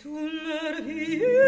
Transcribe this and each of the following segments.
Tu merveilleux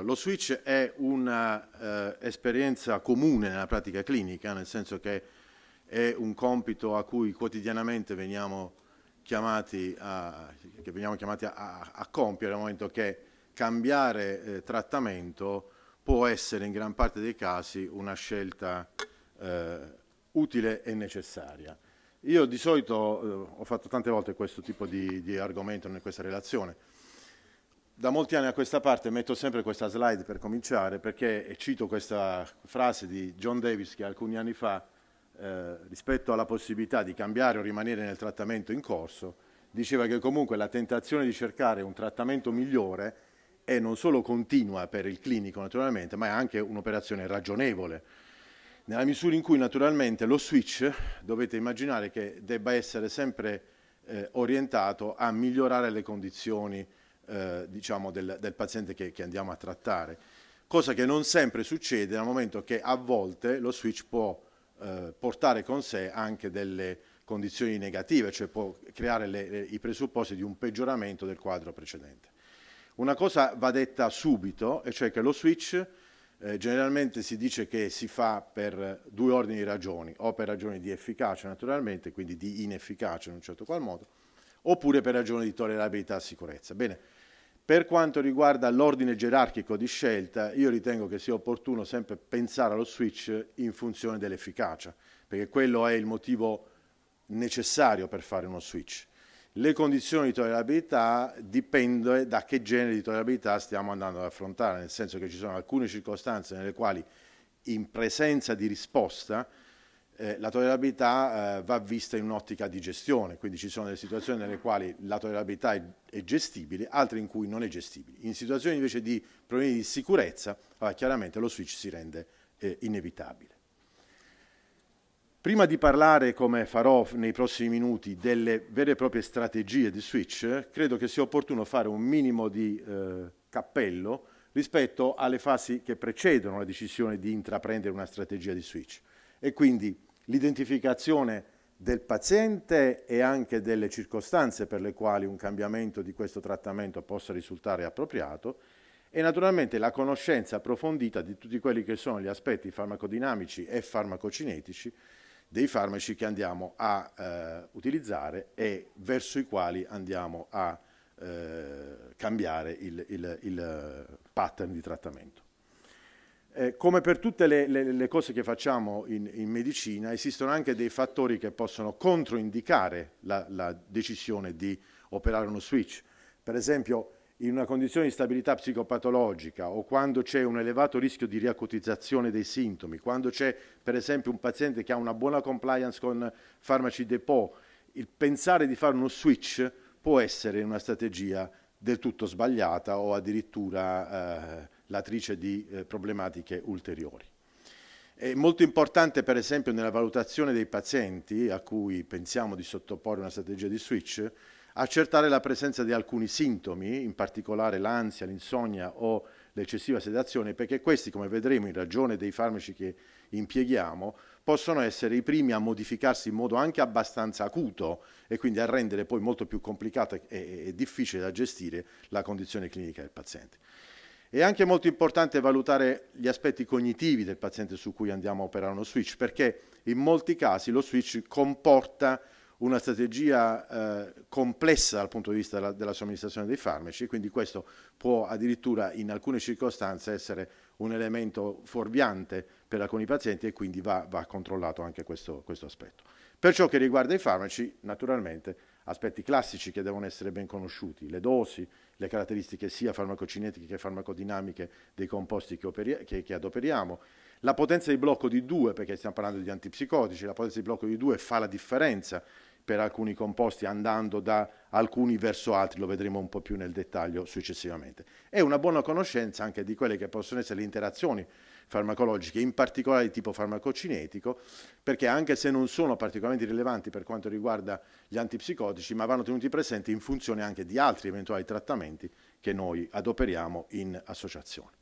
Allora, lo switch è un'esperienza eh, comune nella pratica clinica, nel senso che è un compito a cui quotidianamente veniamo chiamati a, veniamo chiamati a, a compiere nel momento che cambiare eh, trattamento può essere in gran parte dei casi una scelta eh, utile e necessaria. Io di solito eh, ho fatto tante volte questo tipo di, di argomento in questa relazione da molti anni a questa parte metto sempre questa slide per cominciare perché cito questa frase di John Davis che alcuni anni fa eh, rispetto alla possibilità di cambiare o rimanere nel trattamento in corso diceva che comunque la tentazione di cercare un trattamento migliore è non solo continua per il clinico naturalmente ma è anche un'operazione ragionevole nella misura in cui naturalmente lo switch dovete immaginare che debba essere sempre eh, orientato a migliorare le condizioni eh, diciamo del, del, paziente che, che andiamo a trattare, cosa che non sempre succede dal momento che a volte lo switch può eh, portare con sé anche delle condizioni negative, cioè può creare le, le, i presupposti di un peggioramento del quadro precedente. Una cosa va detta subito, e cioè che lo switch eh, generalmente si dice che si fa per due ordini di ragioni, o per ragioni di efficacia naturalmente, quindi di inefficacia in un certo qual modo, oppure per ragioni di tollerabilità e sicurezza. Bene, per quanto riguarda l'ordine gerarchico di scelta, io ritengo che sia opportuno sempre pensare allo switch in funzione dell'efficacia, perché quello è il motivo necessario per fare uno switch. Le condizioni di tollerabilità dipendono da che genere di tollerabilità stiamo andando ad affrontare, nel senso che ci sono alcune circostanze nelle quali in presenza di risposta eh, la tollerabilità eh, va vista in un'ottica di gestione, quindi ci sono delle situazioni nelle quali la tollerabilità è, è, gestibile, altre in cui non è gestibile. In situazioni invece di problemi di sicurezza, allora, chiaramente lo switch si rende eh, inevitabile. Prima di parlare, come farò nei prossimi minuti, delle vere e proprie strategie di switch, credo che sia opportuno fare un minimo di eh, cappello rispetto alle fasi che precedono la decisione di intraprendere una strategia di switch. E quindi l'identificazione del paziente e anche delle circostanze per le quali un cambiamento di questo trattamento possa risultare appropriato e naturalmente la conoscenza approfondita di tutti quelli che sono gli aspetti farmacodinamici e farmacocinetici dei farmaci che andiamo a eh, utilizzare e verso i quali andiamo a eh, cambiare il, il, il pattern di trattamento. Eh, come per tutte le, le, le cose che facciamo in, in, medicina, esistono anche dei fattori che possono controindicare la, la, decisione di operare uno switch. Per esempio, in una condizione di stabilità psicopatologica o quando c'è un elevato rischio di riacutizzazione dei sintomi, quando c'è per esempio un paziente che ha una buona compliance con farmaci depot, il pensare di fare uno switch può essere una strategia del tutto sbagliata o addirittura... Eh, latrice di eh, problematiche ulteriori. È molto importante per esempio nella valutazione dei pazienti a cui pensiamo di sottoporre una strategia di switch accertare la presenza di alcuni sintomi, in particolare l'ansia, l'insonnia o l'eccessiva sedazione, perché questi, come vedremo in ragione dei farmaci che impieghiamo, possono essere i primi a modificarsi in modo anche abbastanza acuto e quindi a rendere poi molto più complicata e, difficile da gestire la condizione clinica del paziente. È anche molto importante valutare gli aspetti cognitivi del paziente su cui andiamo a operare uno switch, perché in molti casi lo switch comporta una strategia eh, complessa dal punto di vista della, della somministrazione dei farmaci, quindi questo può addirittura in alcune circostanze essere un elemento fuorviante per alcuni pazienti e quindi va, va controllato anche questo, questo aspetto. Per ciò che riguarda i farmaci, naturalmente aspetti classici che devono essere ben conosciuti, le dosi, le caratteristiche sia farmacocinetiche che farmacodinamiche dei composti che, operi- che, che adoperiamo, la potenza di blocco di 2, perché stiamo parlando di antipsicotici, la potenza di blocco di 2 fa la differenza per alcuni composti andando da alcuni verso altri, lo vedremo un po' più nel dettaglio successivamente. E una buona conoscenza anche di quelle che possono essere le interazioni farmacologiche, in particolare di tipo farmacocinetico, perché anche se non sono particolarmente rilevanti per quanto riguarda gli antipsicotici, ma vanno tenuti presenti in funzione anche di altri eventuali trattamenti che noi adoperiamo in associazione.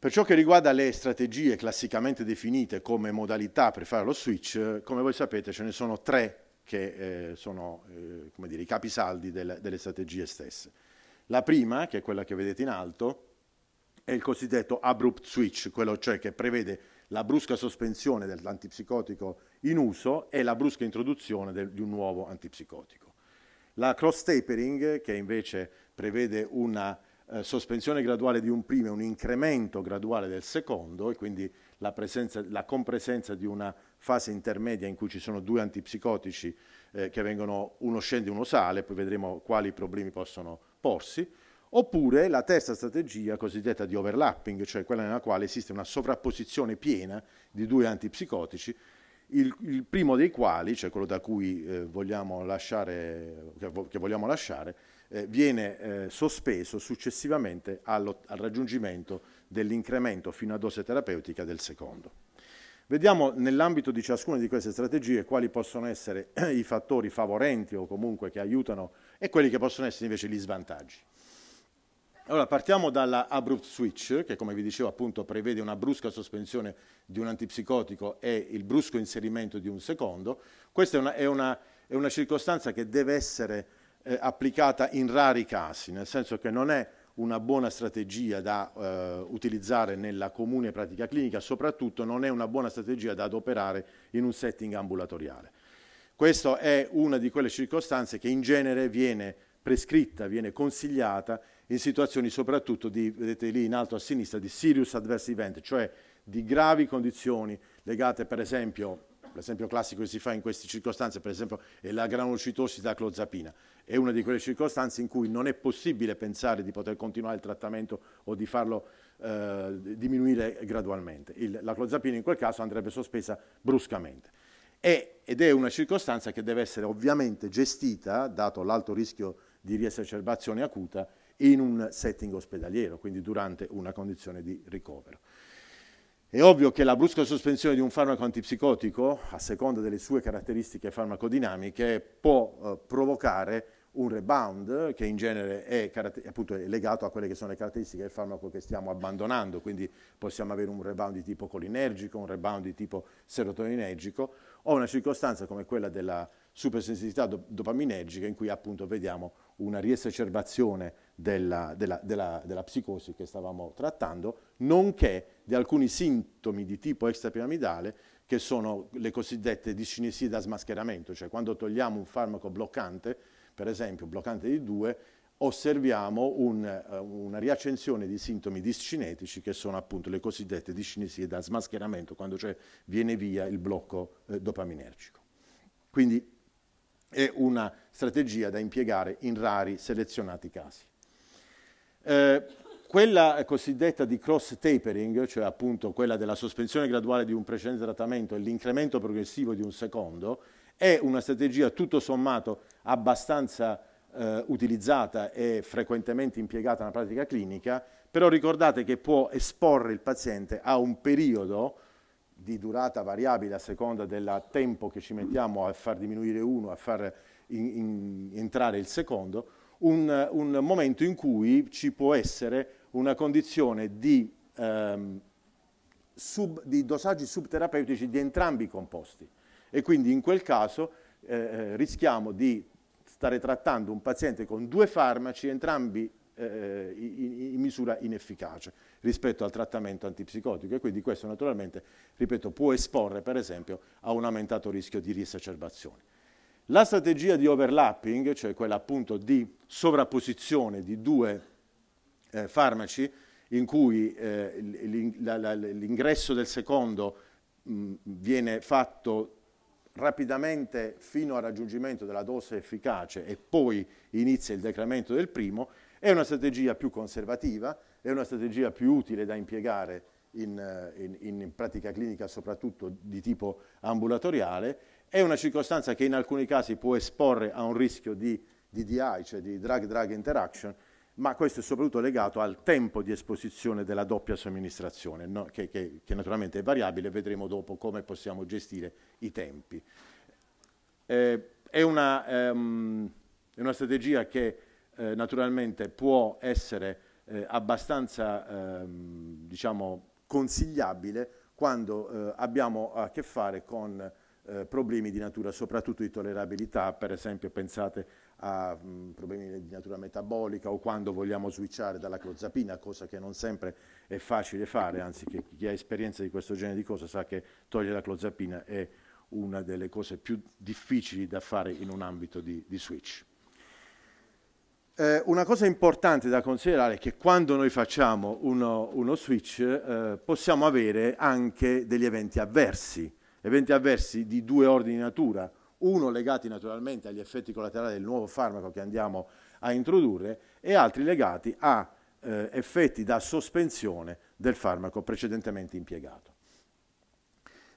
Per ciò che riguarda le strategie classicamente definite come modalità per fare lo switch, come voi sapete ce ne sono tre che eh, sono eh, come dire, i capisaldi del, delle strategie stesse. La prima, che è quella che vedete in alto, è il cosiddetto abrupt switch, quello cioè che prevede la brusca sospensione dell'antipsicotico in uso e la brusca introduzione del, di un nuovo antipsicotico. La cross tapering, che invece prevede una eh, sospensione graduale di un primo e un incremento graduale del secondo e quindi la, presenza, la compresenza di una fase intermedia in cui ci sono due antipsicotici eh, che vengono uno scende e uno sale, poi vedremo quali problemi possono porsi, oppure la terza strategia cosiddetta di overlapping, cioè quella nella quale esiste una sovrapposizione piena di due antipsicotici il, il, primo dei quali, cioè quello da cui eh, vogliamo lasciare, che, vogliamo lasciare, eh, viene eh, sospeso successivamente al raggiungimento dell'incremento fino a dose terapeutica del secondo. Vediamo nell'ambito di ciascuna di queste strategie quali possono essere i fattori favorenti o comunque che aiutano e quelli che possono essere invece gli svantaggi. Allora, partiamo dalla abrupt switch, che come vi dicevo appunto prevede una brusca sospensione di un antipsicotico e il brusco inserimento di un secondo. Questa è una, è una, è una circostanza che deve essere eh, applicata in rari casi, nel senso che non è una buona strategia da eh, utilizzare nella comune pratica clinica, soprattutto non è una buona strategia da adoperare in un setting ambulatoriale. Questa è una di quelle circostanze che in genere viene prescritta, viene consigliata in situazioni soprattutto di, vedete lì in alto a sinistra, di serious adverse event, cioè di gravi condizioni legate per esempio l'esempio classico che si fa in queste circostanze per esempio è la granulocitosi da clozapina, è una di quelle circostanze in cui non è possibile pensare di poter continuare il trattamento o di farlo eh, diminuire gradualmente, il, la clozapina in quel caso andrebbe sospesa bruscamente. È, ed è una circostanza che deve essere ovviamente gestita, dato l'alto rischio di riesercerbazione acuta, in un setting ospedaliero, quindi durante una condizione di ricovero. È ovvio che la brusca sospensione di un farmaco antipsicotico, a seconda delle sue caratteristiche farmacodinamiche, può eh, provocare un rebound che in genere è, appunto, è, legato a quelle che sono le caratteristiche del farmaco che stiamo abbandonando, quindi possiamo avere un rebound di tipo colinergico, un rebound di tipo serotoninergico o una circostanza come quella della supersensitività dopaminergica in cui appunto vediamo una riesacerbazione della, della, della, della, psicosi che stavamo trattando, nonché di alcuni sintomi di tipo extrapiramidale che sono le cosiddette discinesie da smascheramento, cioè quando togliamo un farmaco bloccante, per esempio bloccante di 2, osserviamo un, eh, una riaccensione di sintomi discinetici che sono appunto le cosiddette discinesie da smascheramento, quando cioè viene via il blocco eh, dopaminergico. Quindi è una strategia da impiegare in rari selezionati casi. Eh, quella cosiddetta di cross tapering, cioè appunto quella della sospensione graduale di un precedente trattamento e l'incremento progressivo di un secondo, è una strategia tutto sommato abbastanza eh, utilizzata e frequentemente impiegata nella pratica clinica, però ricordate che può esporre il paziente a un periodo di durata variabile a seconda del tempo che ci mettiamo a far diminuire uno, a far in, in, entrare il secondo, un, un momento in cui ci può essere una condizione di, ehm, sub, di dosaggi subterapeutici di entrambi i composti e quindi in quel caso eh, eh rischiamo di stare trattando un paziente con due farmaci, entrambi eh, eh in, misura inefficace rispetto al trattamento antipsicotico e quindi questo naturalmente, ripeto, può esporre per esempio a un aumentato rischio di riesaccerbazione. La strategia di overlapping, cioè quella appunto di sovrapposizione di due eh, farmaci in cui eh, l'ingresso del secondo mh, viene fatto rapidamente fino al raggiungimento della dose efficace e poi inizia il decremento del primo, è una strategia più conservativa, è una strategia più utile da impiegare in, eh, in, in pratica clinica soprattutto di tipo ambulatoriale è una circostanza che in alcuni casi può esporre a un rischio di DDI, cioè di drug-drug interaction, ma questo è soprattutto legato al tempo di esposizione della doppia somministrazione, no? che, che, che, naturalmente è variabile, vedremo dopo come possiamo gestire i tempi. Eh, è, una, ehm, è, una, strategia che eh, naturalmente può essere eh, abbastanza ehm, diciamo, consigliabile quando eh, abbiamo a che fare con eh, problemi di natura soprattutto di tollerabilità, per esempio pensate a mh, mm, problemi di natura metabolica o quando vogliamo switchare dalla clozapina, cosa che non sempre è facile fare, anzi che chi ha esperienza di questo genere di cose sa che togliere la clozapina è una delle cose più difficili da fare in un ambito di, di switch. Eh, una cosa importante da considerare è che quando noi facciamo uno, uno switch eh, possiamo avere anche degli eventi avversi eventi avversi di due ordini di natura, uno legati naturalmente agli effetti collaterali del nuovo farmaco che andiamo a introdurre e altri legati a eh, effetti da sospensione del farmaco precedentemente impiegato.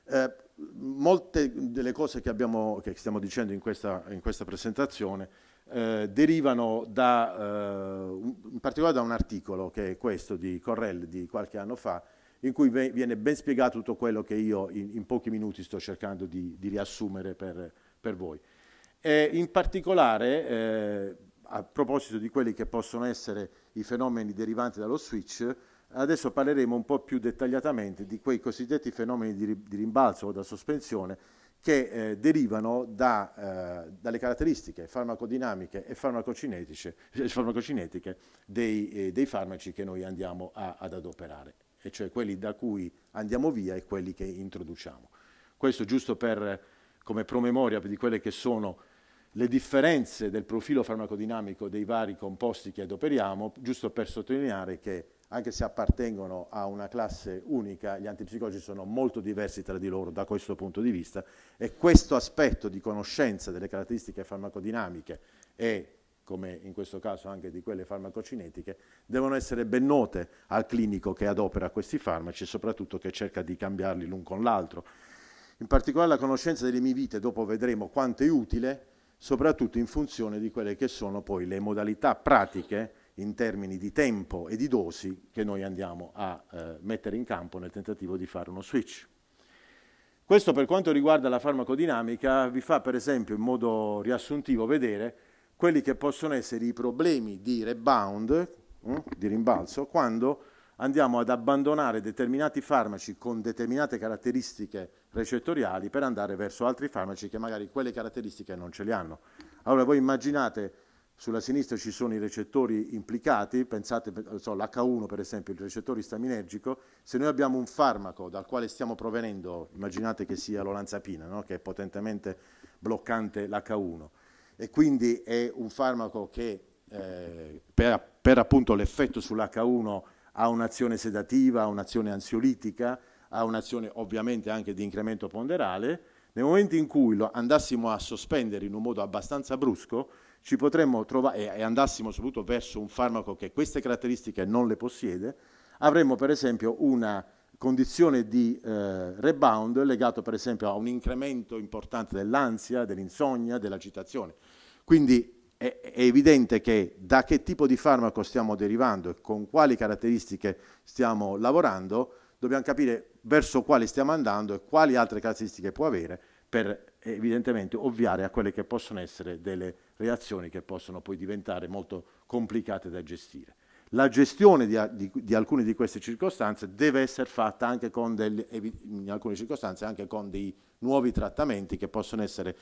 Eh, molte delle cose che, abbiamo, che stiamo dicendo in questa, in questa presentazione eh, derivano da, eh, in particolare da un articolo che è questo di Correll di qualche anno fa, in cui viene ben spiegato tutto quello che io in, in pochi minuti sto cercando di, di riassumere per, per, voi. E in particolare, eh, a proposito di quelli che possono essere i fenomeni derivanti dallo switch, adesso parleremo un po' più dettagliatamente di quei cosiddetti fenomeni di, di rimbalzo o da sospensione che eh, derivano da, eh, dalle caratteristiche farmacodinamiche e farmacocinetiche dei, eh, dei farmaci che noi andiamo a, ad adoperare e cioè quelli da cui andiamo via e quelli che introduciamo. Questo giusto per, come promemoria di quelle che sono le differenze del profilo farmacodinamico dei vari composti che adoperiamo, giusto per sottolineare che anche se appartengono a una classe unica, gli antipsicologi sono molto diversi tra di loro da questo punto di vista e questo aspetto di conoscenza delle caratteristiche farmacodinamiche e come in questo caso anche di quelle farmacocinetiche, devono essere ben note al clinico che adopera questi farmaci e soprattutto che cerca di cambiarli l'un con l'altro. In particolare la conoscenza delle mivite, dopo vedremo quanto è utile, soprattutto in funzione di quelle che sono poi le modalità pratiche in termini di tempo e di dosi che noi andiamo a eh, mettere in campo nel tentativo di fare uno switch. Questo per quanto riguarda la farmacodinamica vi fa per esempio in modo riassuntivo vedere quelli che possono essere i problemi di rebound, eh, di rimbalzo, quando andiamo ad abbandonare determinati farmaci con determinate caratteristiche recettoriali per andare verso altri farmaci che magari quelle caratteristiche non ce le hanno. Allora voi immaginate sulla sinistra ci sono i recettori implicati, pensate so, l'H1 per esempio, il recettore istaminergico, se noi abbiamo un farmaco dal quale stiamo provenendo, immaginate che sia l'olanzapina, no? che è potentemente bloccante l'H1, e quindi è un farmaco che eh, per, per appunto l'effetto sull'H1 ha un'azione sedativa, ha un'azione ansiolitica, ha un'azione ovviamente anche di incremento ponderale, nel momento in cui lo andassimo a sospendere in un modo abbastanza brusco, ci potremmo trovare e andassimo soprattutto verso un farmaco che queste caratteristiche non le possiede, avremmo per esempio una condizione di eh, rebound legato per esempio a un incremento importante dell'ansia, dell'insonnia, dell'agitazione. Quindi è, è, evidente che da che tipo di farmaco stiamo derivando e con quali caratteristiche stiamo lavorando, dobbiamo capire verso quali stiamo andando e quali altre caratteristiche può avere per evidentemente ovviare a quelle che possono essere delle reazioni che possono poi diventare molto complicate da gestire. La gestione di, di, di, alcune di queste circostanze deve essere fatta anche con, degli, anche con dei nuovi trattamenti che possono essere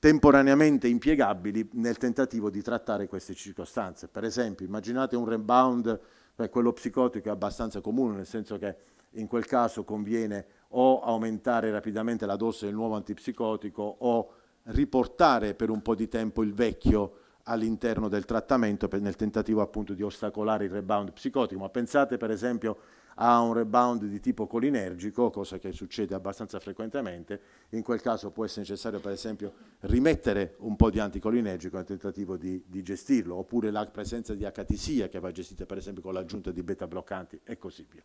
temporaneamente impiegabili nel tentativo di trattare queste circostanze. Per esempio, immaginate un rebound, cioè quello psicotico è abbastanza comune, nel senso che in quel caso conviene o aumentare rapidamente la dose del nuovo antipsicotico o riportare per un po' di tempo il vecchio all'interno del trattamento per, nel tentativo appunto di ostacolare il rebound psicotico, ma pensate per esempio a un rebound di tipo colinergico, cosa che succede abbastanza frequentemente, in quel caso può essere necessario per esempio rimettere un po' di anticolinergico nel tentativo di, di gestirlo, oppure la presenza di acatisia che va gestita per esempio con l'aggiunta di beta bloccanti e così via.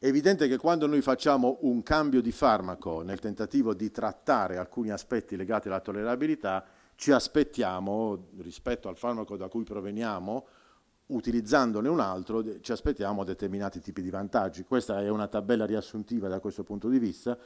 È evidente che quando noi facciamo un cambio di farmaco nel tentativo di trattare alcuni aspetti legati alla tollerabilità, ci aspettiamo, rispetto al farmaco da cui proveniamo, utilizzandone un altro, ci aspettiamo determinati tipi di vantaggi. Questa è una tabella riassuntiva da questo punto di vista,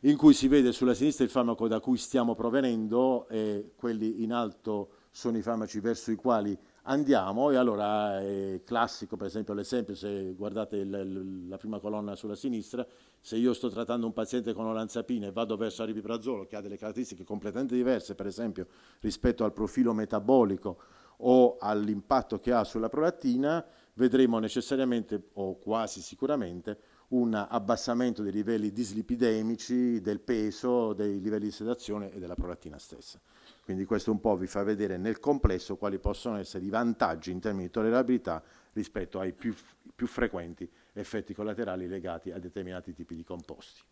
in cui si vede sulla sinistra il farmaco da cui stiamo provenendo e quelli in alto sono i farmaci verso i quali andiamo e allora è eh, classico per esempio l'esempio se guardate il, la prima colonna sulla sinistra se io sto trattando un paziente con olanzapina e vado verso aripiprazolo che ha delle caratteristiche completamente diverse per esempio rispetto al profilo metabolico o all'impatto che ha sulla prolattina vedremo necessariamente o quasi sicuramente un abbassamento dei livelli dislipidemici, del peso, dei livelli di sedazione e della prolattina stessa. Quindi questo un po' vi fa vedere nel complesso quali possono essere i vantaggi in termini di tollerabilità rispetto ai più, più frequenti effetti collaterali legati a determinati tipi di composti.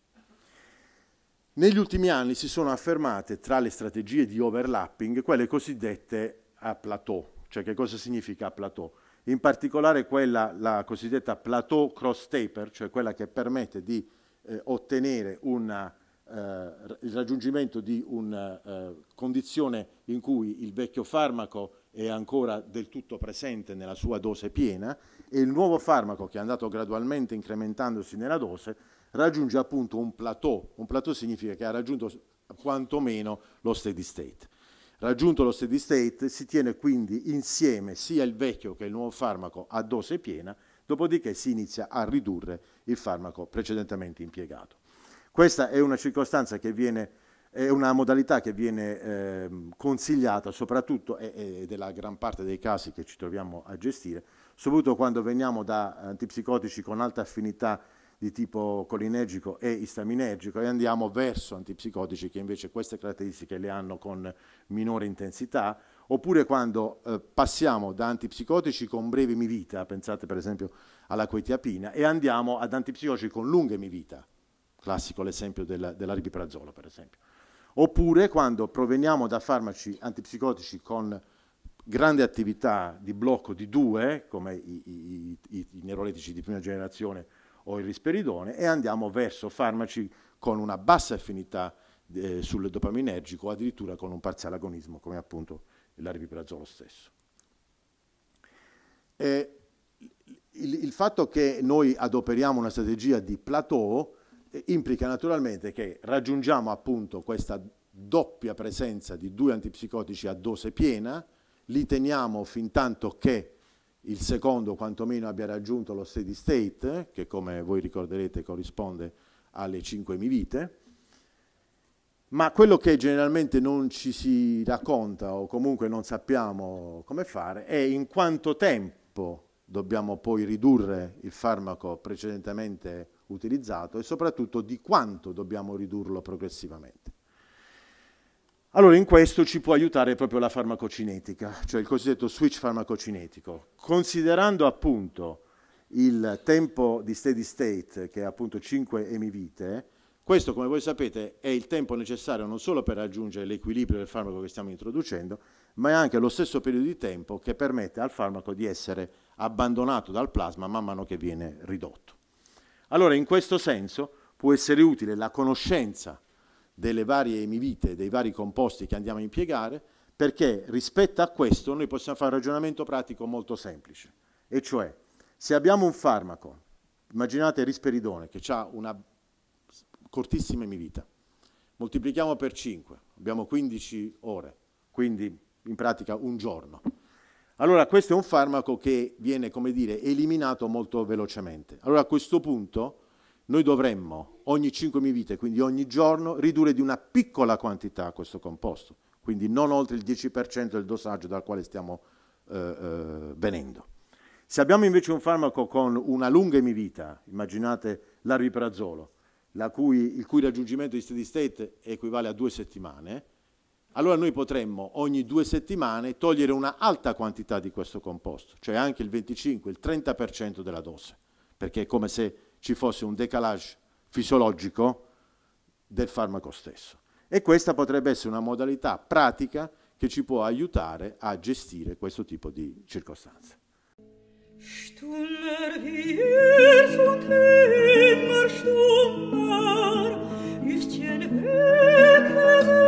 Negli ultimi anni si sono affermate tra le strategie di overlapping quelle cosiddette a plateau, cioè che cosa significa a plateau? in particolare quella, la cosiddetta plateau cross taper, cioè quella che permette di eh, ottenere una, eh, il raggiungimento di una eh, condizione in cui il vecchio farmaco è ancora del tutto presente nella sua dose piena e il nuovo farmaco che è andato gradualmente incrementandosi nella dose raggiunge appunto un plateau, un plateau significa che ha raggiunto quantomeno lo steady state. Raggiunto lo steady state si tiene quindi insieme sia il vecchio che il nuovo farmaco a dose piena, dopodiché si inizia a ridurre il farmaco precedentemente impiegato. Questa è una circostanza che viene, è una modalità che viene eh, consigliata soprattutto, ed è la gran parte dei casi che ci troviamo a gestire, soprattutto quando veniamo da antipsicotici con alta affinità di tipo colinergico e istaminergico e andiamo verso antipsicotici che invece queste caratteristiche le hanno con minore intensità, oppure quando eh, passiamo da antipsicotici con breve emivita, pensate per esempio alla quetiapina, e andiamo ad antipsicotici con lunghe emivita, classico l'esempio della, dell'arbiprazola per esempio, oppure quando proveniamo da farmaci antipsicotici con grande attività di blocco di due, come i, i, i, i neuroletici di prima generazione, o il risperidone e andiamo verso farmaci con una bassa affinità eh, sul dopaminergico, addirittura con un parziale agonismo come appunto l'aripiprazolo stesso. Eh, il, il, fatto che noi adoperiamo una strategia di plateau eh, implica naturalmente che raggiungiamo appunto questa doppia presenza di due antipsicotici a dose piena, li teniamo fin tanto che il secondo quantomeno abbia raggiunto lo steady state, che come voi ricorderete corrisponde alle 5 mivite, ma quello che generalmente non ci si racconta o comunque non sappiamo come fare è in quanto tempo dobbiamo poi ridurre il farmaco precedentemente utilizzato e soprattutto di quanto dobbiamo ridurlo progressivamente. Allora in questo ci può aiutare proprio la farmacocinetica, cioè il cosiddetto switch farmacocinetico, considerando appunto il tempo di steady state, che è appunto 5 emivite, questo come voi sapete è il tempo necessario non solo per raggiungere l'equilibrio del farmaco che stiamo introducendo, ma è anche lo stesso periodo di tempo che permette al farmaco di essere abbandonato dal plasma man mano che viene ridotto. Allora in questo senso può essere utile la conoscenza delle varie emivite, dei vari composti che andiamo a impiegare, perché rispetto a questo noi possiamo fare un ragionamento pratico molto semplice, e cioè se abbiamo un farmaco, immaginate risperidone, che ha una cortissima emivita, moltiplichiamo per 5, abbiamo 15 ore, quindi in pratica un giorno. Allora questo è un farmaco che viene, come dire, eliminato molto velocemente. Allora a questo punto noi dovremmo ogni 5 vite, quindi ogni giorno, ridurre di una piccola quantità questo composto, quindi non oltre il 10% del dosaggio dal quale stiamo eh, eh, venendo. Se abbiamo invece un farmaco con una lunga emivita, immaginate l'arbiprazolo, la cui, il cui raggiungimento di steady state equivale a due settimane, allora noi potremmo ogni due settimane togliere una alta quantità di questo composto, cioè anche il 25, il 30% della dose, perché è come se ci fosse un decalage fisiologico del farmaco stesso. E questa potrebbe essere una modalità pratica che ci può aiutare a gestire questo tipo di circostanze. Stummer wir so immer stummer, ist jen weg,